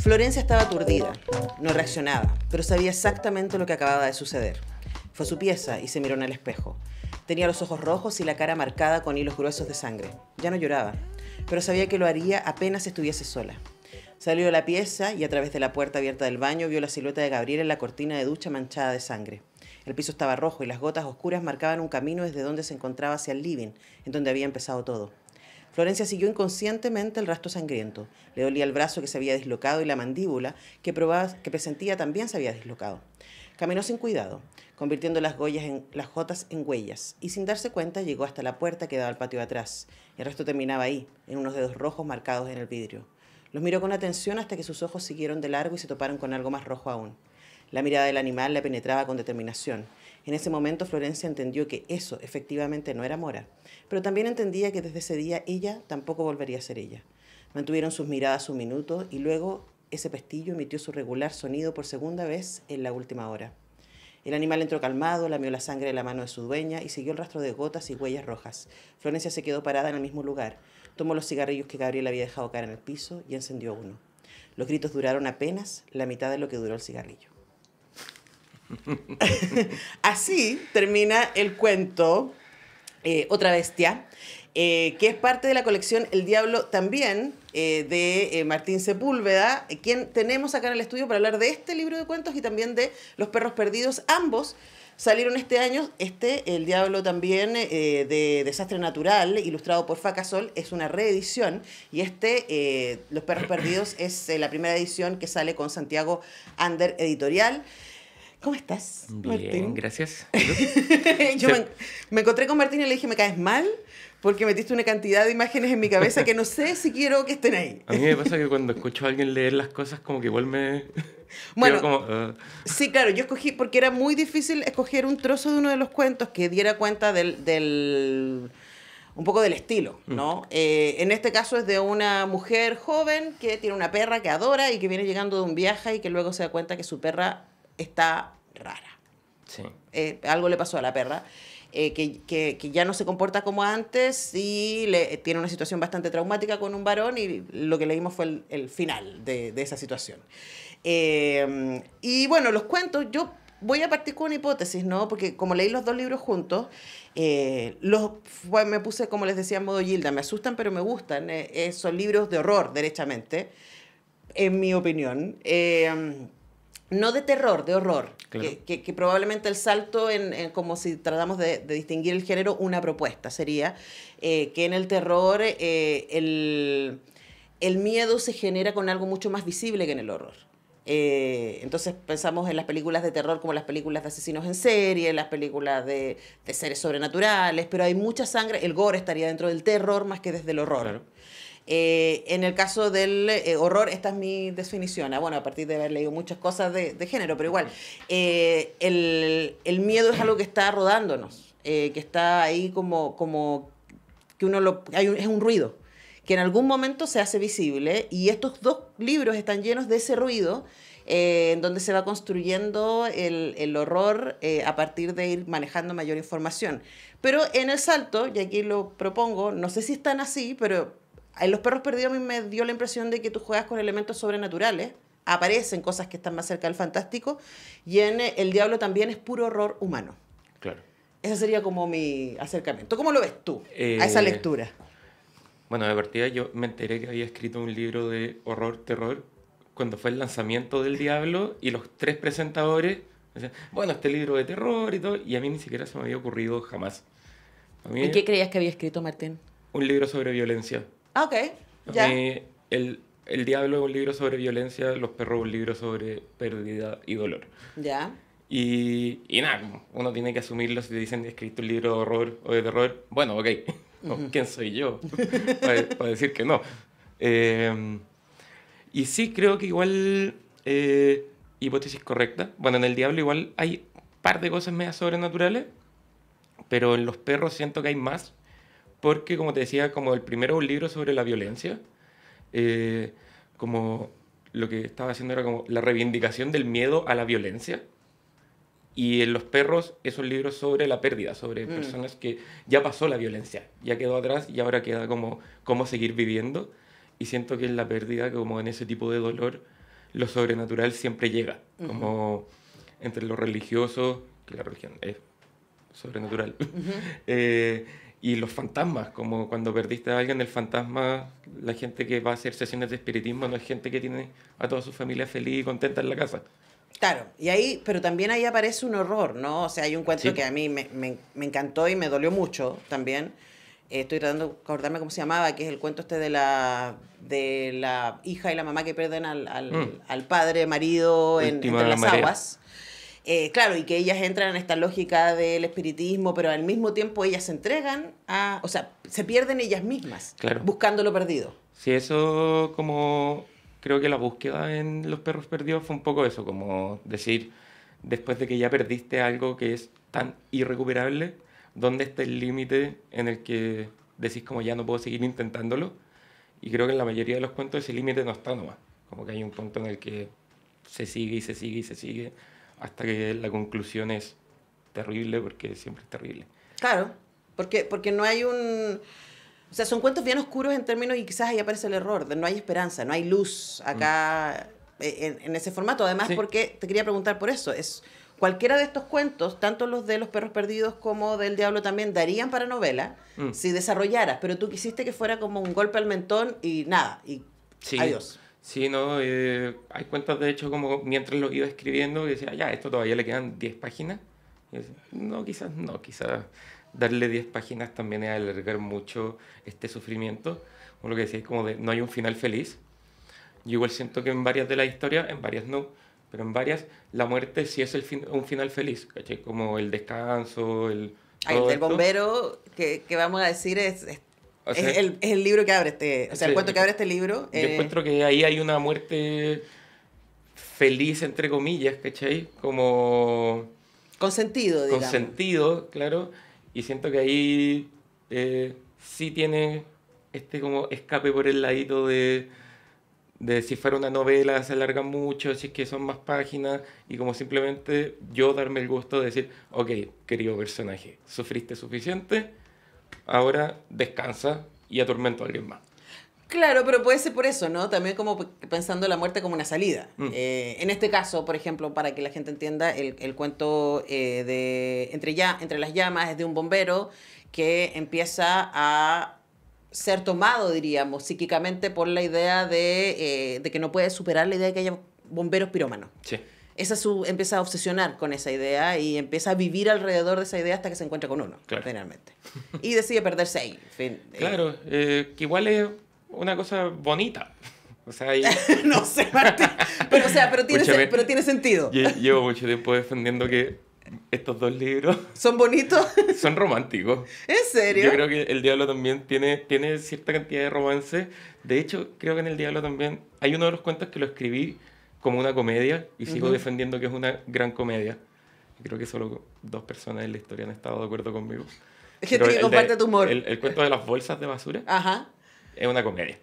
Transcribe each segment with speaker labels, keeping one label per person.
Speaker 1: Florencia estaba aturdida, no reaccionaba, pero sabía exactamente lo que acababa de suceder. Fue a su pieza y se miró en el espejo. Tenía los ojos rojos y la cara marcada con hilos gruesos de sangre. Ya no lloraba, pero sabía que lo haría apenas estuviese sola. Salió de la pieza y a través de la puerta abierta del baño vio la silueta de Gabriel en la cortina de ducha manchada de sangre. El piso estaba rojo y las gotas oscuras marcaban un camino desde donde se encontraba hacia el living, en donde había empezado todo. Florencia siguió inconscientemente el rastro sangriento. Le dolía el brazo que se había deslocado y la mandíbula que, presentía también se había deslocado. Caminó sin cuidado, convirtiendo las, gotas en, las jotas en huellas, y sin darse cuenta llegó hasta la puerta que daba al patio de atrás. El resto terminaba ahí, en unos dedos rojos marcados en el vidrio. Los miró con atención hasta que sus ojos siguieron de largo y se toparon con algo más rojo aún. La mirada del animal la penetraba con determinación. En ese momento Florencia entendió que eso efectivamente no era Mora, pero también entendía que desde ese día ella tampoco volvería a ser ella. Mantuvieron sus miradas un minuto y luego ese pestillo emitió su regular sonido por segunda vez en la última hora. El animal entró calmado, lamió la sangre de la mano de su dueña y siguió el rastro de gotas y huellas rojas. Florencia se quedó parada en el mismo lugar, tomó los cigarrillos que Gabriel había dejado caer en el piso y encendió uno. Los gritos duraron apenas la mitad de lo que duró el cigarrillo. Así termina el cuento eh, Otra Bestia, eh, que es parte de la colección El Diablo también eh, de Martín Sepúlveda, quien tenemos acá en el estudio para hablar de este libro de cuentos y también de Los Perros Perdidos, ambos salieron este año. Este, El Diablo también, de Desastre Natural, ilustrado por Facasol, es una reedición. Y este, Los Perros Perdidos, es la primera edición que sale con Santiago Under Editorial. ¿Cómo estás, Bien, gracias. Yo me, encontré con Martín y le dije, ¿me caes mal? Porque metiste una cantidad de imágenes en mi cabeza que no sé si quiero que estén ahí.
Speaker 2: A mí me pasa que cuando escucho a alguien leer las cosas, como que igual me... Bueno, ah".
Speaker 1: sí, claro, yo escogí, porque era muy difícil escoger un trozo de uno de los cuentos que diera cuenta del, un poco del estilo, mm. ¿no? Eh, en este caso es de una mujer joven que tiene una perra que adora y que viene llegando de un viaje y que luego se da cuenta que su perra está rara. Eh, algo le pasó a la perra. Eh, que, ya no se comporta como antes y le, eh, tiene una situación bastante traumática con un varón y lo que leímos fue el, final de, esa situación. y bueno, los cuentos, yo voy a partir con una hipótesis, ¿no? Porque como leí los dos libros juntos, los, me puse, como les decía, en modo Gilda, me asustan pero me gustan, son libros de horror, derechamente, en mi opinión no de terror, de horror, que, probablemente el salto, en, como si tratamos de, distinguir el género, una propuesta sería eh, que en el terror eh, el, miedo se genera con algo mucho más visible que en el horror. Eh, entonces pensamos en las películas de terror como las películas de asesinos en serie, las películas de, seres sobrenaturales, pero hay mucha sangre, el gore estaría dentro del terror más que desde el horror. Eh, en el caso del eh, horror, esta es mi definición. ¿eh? bueno, a partir de haber leído muchas cosas de, género, pero igual, el, miedo es algo que está rodándonos, que está ahí como, como que uno lo... Hay es un ruido que en algún momento se hace visible y estos dos libros están llenos de ese ruido en donde se va construyendo el, horror a partir de ir manejando mayor información. Pero en el salto, y aquí lo propongo, no sé si están así, pero en Los Perros Perdidos a mí me dio la impresión de que tú juegas con elementos sobrenaturales, aparecen cosas que están más cerca del fantástico, y en eh, El Diablo también es puro horror humano. Claro. Ese sería como mi acercamiento. ¿Cómo lo ves tú a esa eh, lectura?
Speaker 2: Bueno, de partida yo me enteré que había escrito un libro de horror, terror, cuando fue el lanzamiento del Diablo y los tres presentadores bueno, este libro de terror y todo, y a mí ni siquiera se me había ocurrido jamás. ¿Y qué
Speaker 1: creías que había escrito Martín?
Speaker 2: Un libro sobre violencia. Ah, ok, el, el, Diablo es un libro sobre violencia, Los Perros es un libro sobre pérdida y dolor. Ya. Y, y nada, uno tiene que asumirlo si te dicen, escrito un libro de horror o de terror, bueno, ok, ¿quién soy yo para, decir que no? Em, y sí creo que igual, eh, hipótesis correcta, bueno, en El Diablo igual hay un par de cosas medio sobrenaturales, pero en Los Perros siento que hay más porque, como te decía, como el primero un libro sobre la violencia, eh, como lo que estaba haciendo era como la reivindicación del miedo a la violencia. Y en Los Perros es un libro sobre la pérdida, sobre mm. personas que ya pasó la violencia, ya quedó atrás y ahora queda como cómo seguir viviendo. Y siento que en la pérdida, como en ese tipo de dolor, lo sobrenatural siempre llega, como entre lo religioso, que la religión es sobrenatural. Eh, y los fantasmas, como cuando perdiste a alguien, el fantasma, la gente que va a hacer sesiones de espiritismo no es gente que tiene a toda su familia feliz y contenta en la casa.
Speaker 1: Claro, y ahí, pero también ahí aparece un horror, ¿no? O sea, hay un cuento que a mí me, encantó y me dolió mucho también. Eh, estoy tratando de acordarme cómo se llamaba, que es el cuento este de la, de la hija y la mamá que pierden al, mm. padre, marido, en, entre las aguas. Eh, claro, y que ellas entran en esta lógica del espiritismo, pero al mismo tiempo ellas se entregan a, o sea, se pierden ellas mismas, buscando lo perdido.
Speaker 2: Sí, eso como creo que la búsqueda en los perros perdidos fue un poco eso, como decir, después de que ya perdiste algo que es tan irrecuperable, ¿dónde está el límite en el que decís como ya no puedo seguir intentándolo? Y creo que en la mayoría de los cuentos ese límite no está nomás, como que hay un punto en el que se sigue y se sigue y se sigue hasta que la conclusión es terrible porque siempre es terrible.
Speaker 1: Claro, porque, porque no hay un... O sea, son cuentos bien oscuros en términos y quizás ahí aparece el error, de no hay esperanza, no hay luz acá mm. e, en, ese formato. Además, porque te quería preguntar por eso, es cualquiera de estos cuentos, tanto los de los perros perdidos como del diablo también, darían para novela mm. si desarrollaras, pero tú quisiste que fuera como un golpe al mentón y nada, y
Speaker 2: adiós. Sí, no, eh, hay cuentas de hecho como mientras lo iba escribiendo y decía, ya, esto todavía le quedan 10 páginas. no, quizás no, quizás darle 10 páginas también es alargar mucho este sufrimiento. Como lo que decía, como de no hay un final feliz. Yo igual siento que en varias de las historias, en varias no, pero en varias la muerte sí es el fin, un final feliz, Como el descanso, el... el del
Speaker 1: bombero, que, que, vamos a decir, es es, el, el, libro que abre este, o sea, el cuento que abre este libro. Yo eh, encuentro
Speaker 2: que ahí hay una muerte feliz, entre comillas, ¿cachai? Como... Con sentido, digamos. Con sentido, claro. Y siento que ahí eh, sí tiene este como escape por el ladito de, de si fuera una novela se alarga mucho, si es que son más páginas, y como simplemente yo darme el gusto de decir, ok, querido personaje, sufriste suficiente, ahora descansa y atormenta a alguien más.
Speaker 1: Claro, pero puede ser por eso, ¿no? También como pensando la muerte como una salida. Mm. Eh, en este caso, por ejemplo, para que la gente entienda, el, cuento eh, de entre, ya, entre las llamas es de un bombero que empieza a ser tomado, diríamos, psíquicamente por la idea de, eh, de que no puede superar la idea de que haya bomberos pirómanos. Sí esa su, empieza a obsesionar con esa idea y empieza a vivir alrededor de esa idea hasta que se encuentra con uno, finalmente. Y decide perderse ahí.
Speaker 2: Eh. Claro, eh, que igual es una cosa bonita. O sea, no sé, Martín. Pero, o sea, tiene, pero tiene sentido. Llevo mucho tiempo defendiendo que estos dos libros... ¿Son bonitos? son románticos.
Speaker 1: ¿En serio? Yo creo
Speaker 2: que El Diablo también tiene, tiene cierta cantidad de romance. De hecho, creo que en El Diablo también hay uno de los cuentos que lo escribí como una comedia y sigo defendiendo que es una gran comedia. Creo que solo dos personas en la historia han estado de acuerdo conmigo. que de, humor. El, cuento de las bolsas de basura Ajá. es una comedia,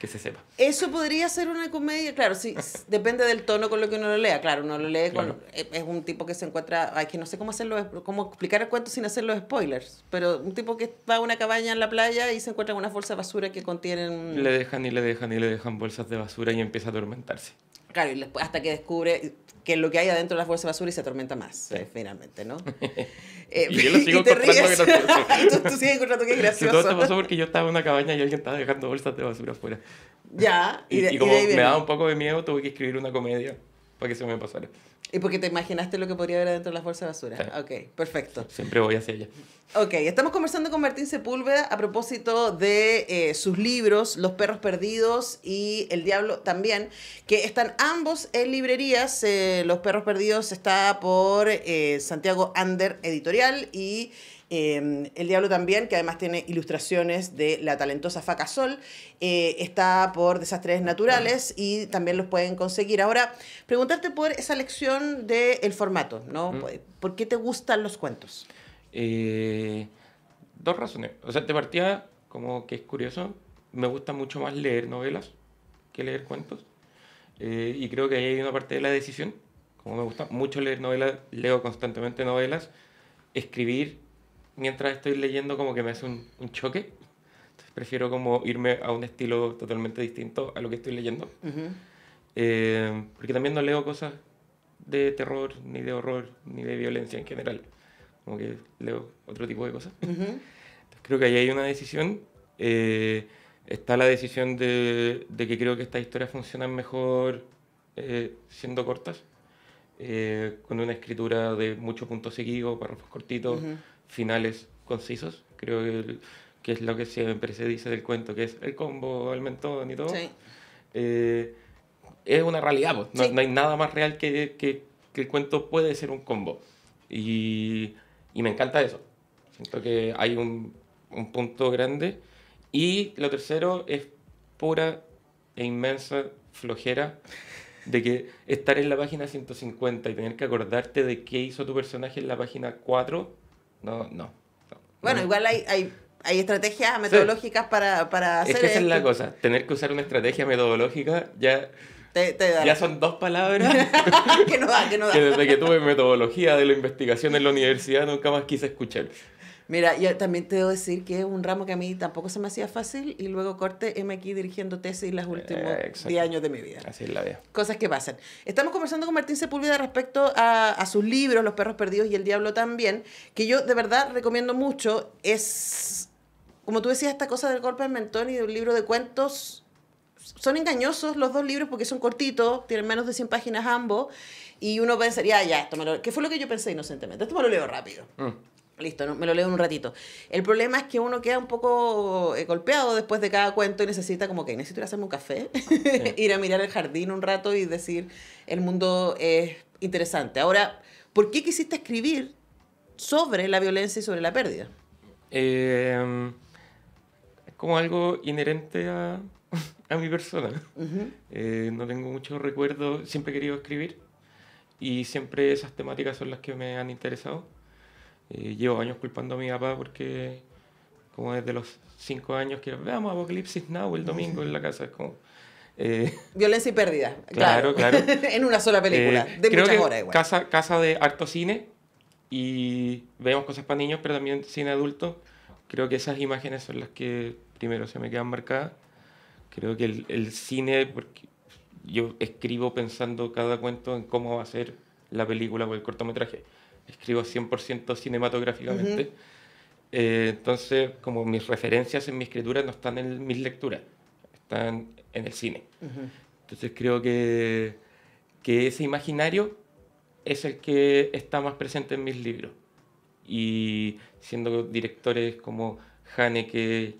Speaker 2: que se sepa.
Speaker 1: Eso podría ser una comedia, claro, sí, depende del tono con lo que uno lo lea. Claro, uno lo lee, e, es un tipo que se encuentra, ay, que no sé cómo hacerlo, cómo explicar el cuento sin hacer los spoilers, pero un tipo que va a una cabaña en la playa y se encuentra con una bolsa de basura que contienen... Le
Speaker 2: dejan y le dejan y le dejan bolsas de basura y empieza a atormentarse
Speaker 1: claro, y después hasta que descubre que lo que hay adentro de la fuerza de basura y se atormenta más, finalmente, ¿no?
Speaker 2: Eh, y yo lo sigo encontrando gracioso. tú, sigues encontrando que es gracioso. todo esto pasó porque yo estaba en una cabaña y alguien estaba dejando bolsas de basura afuera.
Speaker 1: Ya. Y, y como me daba un
Speaker 2: poco de miedo, tuve que escribir una comedia para que se me pasara.
Speaker 1: Y porque te imaginaste lo que podría haber adentro de las bolsas de basura. Ok,
Speaker 2: perfecto. Siempre voy hacia allá.
Speaker 1: Ok, estamos conversando con Martín Sepúlveda a propósito de eh, sus libros, Los perros perdidos y El diablo también, que están ambos en librerías. Eh, Los perros perdidos está por eh, Santiago Ander Editorial y Em, el Diablo también, que además tiene ilustraciones de la talentosa Faca Sol, eh, está por Desastres Naturales y también los pueden conseguir. Ahora, preguntarte por esa lección del formato, ¿no? Mm. ¿Por qué te gustan
Speaker 2: los cuentos? Eh, dos razones. O sea, te partía como que es curioso, me gusta mucho más leer novelas que leer cuentos. Eh, y creo que ahí hay una parte de la decisión. Como me gusta mucho leer novelas, leo constantemente novelas. Escribir mientras estoy leyendo como que me hace un, un choque. Entonces prefiero como irme a un estilo totalmente distinto a lo que estoy leyendo. Eh, porque también no leo cosas de terror, ni de horror, ni de violencia en general. Como que leo otro tipo de cosas. creo que ahí hay una decisión. Eh, está la decisión de, de, que creo que estas historias funcionan mejor eh, siendo cortas, con una escritura de muchos puntos seguidos, párrafos cortitos, finales concisos. Creo que, que es lo que siempre se dice del cuento, que es el combo, el mentón y todo. Eh, es una realidad, pues. no, no, hay nada más real que, que, que, el cuento puede ser un combo. Y, y me encanta eso. Siento que hay un, un punto grande. Y lo tercero es pura e inmensa flojera de que estar en la página 150 y tener que acordarte de qué hizo tu personaje en la página 4 no, no. Bueno,
Speaker 1: igual hay, estrategias metodológicas para, para hacer. Es que es la
Speaker 2: cosa. Tener que usar una estrategia metodológica ya.
Speaker 1: ya
Speaker 2: son dos palabras
Speaker 1: que Que desde
Speaker 2: que tuve metodología de la investigación en la universidad nunca más quise escuchar.
Speaker 1: Mira, yo también te debo decir que es un ramo que a mí tampoco se me hacía fácil y luego corte M aquí dirigiendo tesis los últimos 10 eh,
Speaker 2: años de mi vida. Así es la vida.
Speaker 1: Cosas que pasan. Estamos conversando con Martín Sepúlveda respecto a, a, sus libros, Los perros perdidos y El diablo también, que yo de verdad recomiendo mucho. Es, como tú decías, esta cosa del golpe al mentón y de un libro de cuentos. Son engañosos los dos libros porque son cortitos, tienen menos de 100 páginas ambos, y uno pensaría, ah, ya, esto me lo... ¿Qué fue lo que yo pensé inocentemente? Esto me lo leo rápido. Mm. Listo, me lo leo en un ratito. El problema es que uno queda un poco eh, golpeado después de cada cuento y necesita como que necesito ir a hacerme un café, ir a mirar el jardín un rato y decir, el mundo es interesante. Ahora, ¿por qué quisiste escribir sobre la violencia y sobre la pérdida?
Speaker 2: Em, es como algo inherente a, a mi persona. Eh, no tengo muchos recuerdos, siempre he querido escribir y siempre esas temáticas son las que me han interesado eh, llevo años culpando a mi papá porque como desde los cinco años que veamos Apocalipsis Now el domingo en la casa. Es como, eh,
Speaker 1: Violencia y pérdida. Claro, claro. en una sola película, eh, de igual.
Speaker 2: Casa, casa de harto cine y vemos cosas para niños, pero también cine adulto. Creo que esas imágenes son las que primero se me quedan marcadas. Creo que el, el cine, porque yo escribo pensando cada cuento en cómo va a ser la película o el cortometraje escribo 100% cinematográficamente. Eh, entonces, como mis referencias en mi escritura no están en mis lecturas, están en el cine. Entonces creo que, que ese imaginario es el que está más presente en mis libros. Y siendo directores como Haneke,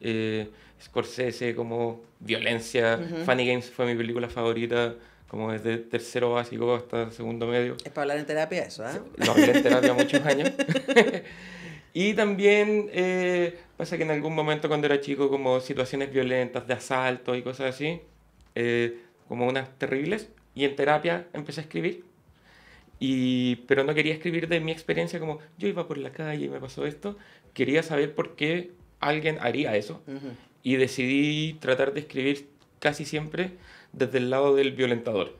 Speaker 2: eh, Scorsese, como Violencia, Funny Games fue mi película favorita como desde tercero básico hasta segundo medio.
Speaker 1: Es para hablar en terapia eso, ¿eh? Lo hablé en terapia muchos
Speaker 2: años. y también eh, pasa que en algún momento cuando era chico, como situaciones violentas, de asalto y cosas así, eh, como unas terribles, y en terapia empecé a escribir. Y, pero no quería escribir de mi experiencia como yo iba por la calle y me pasó esto. Quería saber por qué alguien haría eso. Y decidí tratar de escribir casi siempre desde el lado del violentador.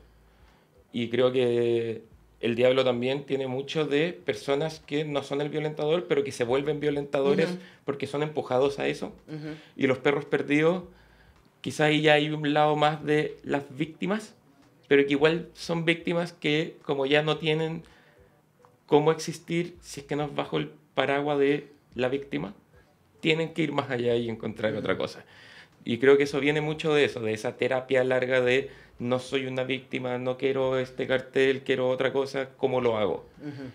Speaker 2: Y creo que el diablo también tiene mucho de personas que no son el violentador, pero que se vuelven violentadores porque son empujados a eso. Y los perros perdidos, Quizá ahí ya hay un lado más de las víctimas, pero que igual son víctimas que como ya no tienen cómo existir si es que no es bajo el paraguas de la víctima, tienen que ir más allá y encontrar otra cosa. Y creo que eso viene mucho de eso, de esa terapia larga de no soy una víctima, no quiero este cartel, quiero otra cosa, ¿cómo lo hago?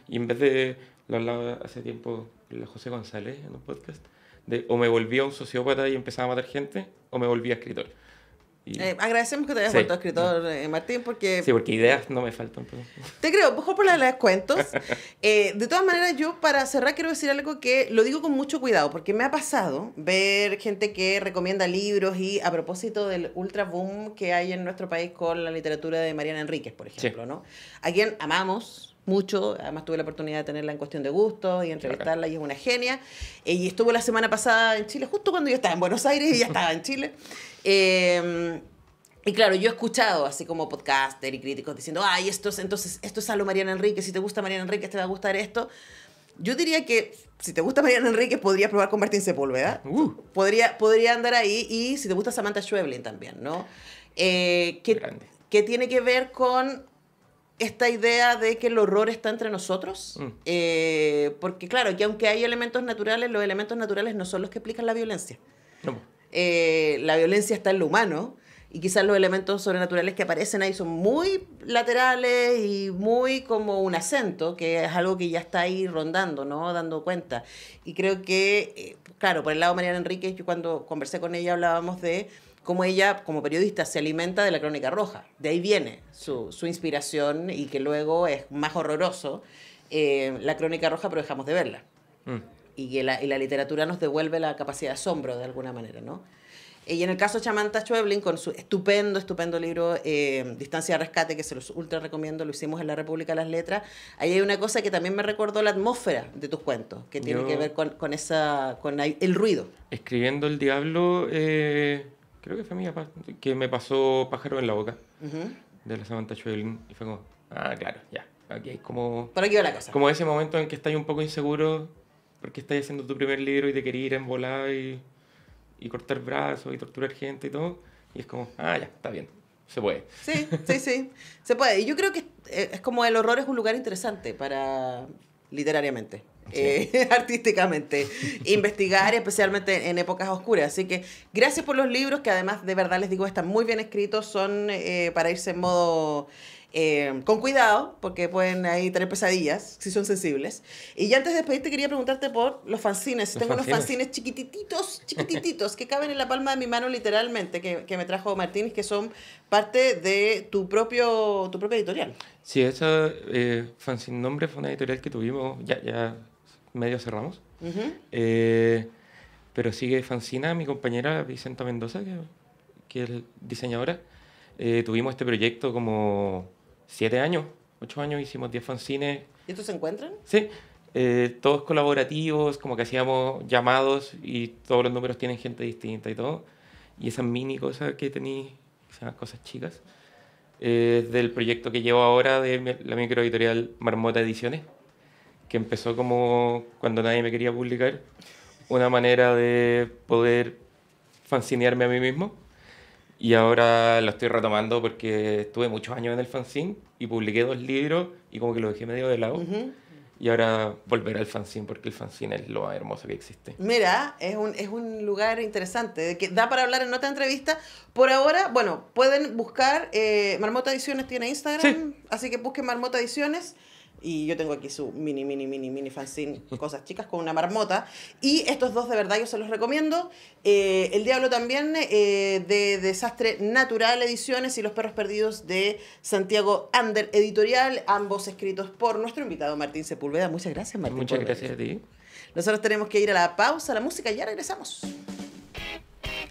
Speaker 2: Y en vez de, lo hablaba hace tiempo José González en un podcast, de o me volvía un sociópata y empezaba a matar gente, o me volvía escritor. Eh,
Speaker 1: agradecemos que te hayas vuelto escritor, eh, Martín, porque...
Speaker 2: Sí, porque ideas no me faltan.
Speaker 1: Te creo, mejor por las de cuentos. Eh, de todas maneras, yo para cerrar quiero decir algo que lo digo con mucho cuidado, porque me ha pasado ver gente que recomienda libros y a propósito del ultra boom que hay en nuestro país con la literatura de Mariana Enríquez, por ejemplo, ¿no? A quien amamos, mucho, además tuve la oportunidad de tenerla en cuestión de gusto y entrevistarla y es una genia. Y estuvo la semana pasada en Chile, justo cuando yo estaba en Buenos Aires y ya estaba en Chile. Em, y claro, yo he escuchado así como podcaster y críticos diciendo, ay, esto es, entonces, esto es algo Mariana Enrique, si te gusta Mariana Enrique, te va a gustar esto. Yo diría que si te gusta Mariana Enrique, podrías probar con Martín Sepúlveda. Uh. Podría, podría andar ahí. Y si te gusta Samantha Schweblin también, ¿no? Eh, que, Grande. tiene que ver con esta idea de que el horror está entre nosotros, mm. eh, porque claro, que aunque hay elementos naturales, los elementos naturales no son los que explican la violencia. No. Eh, la violencia está en lo humano y quizás los elementos sobrenaturales que aparecen ahí son muy laterales y muy como un acento, que es algo que ya está ahí rondando, ¿no? Dando cuenta. Y creo que, eh, claro, por el lado de Mariana Enríquez, cuando conversé con ella hablábamos de cómo ella, como periodista, se alimenta de la crónica roja. De ahí viene su, inspiración y que luego es más horroroso eh, la crónica roja, pero dejamos de verla. Mm y que la, la, literatura nos devuelve la capacidad de asombro de alguna manera, ¿no? Y en el caso de Chamanta Schweblin, con su estupendo, estupendo libro eh, Distancia de Rescate, que se los ultra recomiendo, lo hicimos en la República de las Letras, ahí hay una cosa que también me recordó la atmósfera de tus cuentos, que tiene que ver con, con, esa, con el ruido.
Speaker 2: Escribiendo El Diablo, eh, creo que fue mi que me pasó Pájaro en la Boca, de la Samantha Schweblin, y fue como, ah, claro, ya, aquí es como... Por aquí va la cosa. Como ese momento en que estáis un poco inseguro porque estás haciendo tu primer libro y te querís ir en volar y, y cortar brazos y torturar gente y todo. Y es como, ah, ya, está bien, se puede.
Speaker 1: Sí, sí, sí, se puede. Y yo creo que es eh, como el horror es un lugar interesante para literariamente. Eh, artísticamente, investigar, especialmente en épocas oscuras. Así que gracias por los libros, que además de verdad les digo, están muy bien escritos, son eh, para irse en modo... Eh, con cuidado, porque pueden ahí tener pesadillas, si son sensibles. Y ya antes de despedirte, quería preguntarte por los fanzines. Tengo unos fanzines chiquititos,
Speaker 2: chiquititos,
Speaker 1: que caben en la palma de mi mano literalmente, que, que me trajo Martínez, que son parte de tu propio tu propia editorial.
Speaker 2: Sí, esa eh, fanzine nombre fue una editorial que tuvimos, ya, ya medio cerramos. Eh, pero sigue Fancina, mi compañera Vicenta Mendoza, que, es diseñadora. Eh, tuvimos este proyecto como siete años, ocho años, hicimos diez fanzines. ¿Y estos se encuentran? Sí, eh, todos colaborativos, como que hacíamos llamados y todos los números tienen gente distinta y todo. Y esas mini cosas que tenéis, cosas chicas, del proyecto que llevo ahora de la microeditorial Marmota Ediciones que empezó como cuando nadie me quería publicar, una manera de poder fancinearme a mí mismo. Y ahora lo estoy retomando porque estuve muchos años en el fanzine y publiqué dos libros y como que lo dejé medio de lado. Y ahora volver al fanzine porque el fanzine es lo más hermoso que existe.
Speaker 1: Mira, es un, lugar interesante, que da para hablar en otra entrevista. Por ahora, bueno, pueden buscar, eh, Marmota Ediciones tiene Instagram, así que busquen Marmota Ediciones y yo tengo aquí su mini, mini, mini, mini fanzine, cosas chicas con una marmota. Y estos dos de verdad yo se los recomiendo. Eh, el Diablo también eh, de Desastre Natural Ediciones y Los Perros Perdidos de Santiago Ander Editorial, ambos escritos por nuestro invitado Martín Sepúlveda. Muchas gracias, Martín. Muchas gracias a ti. Nosotros tenemos que ir a la pausa, la música y ya regresamos.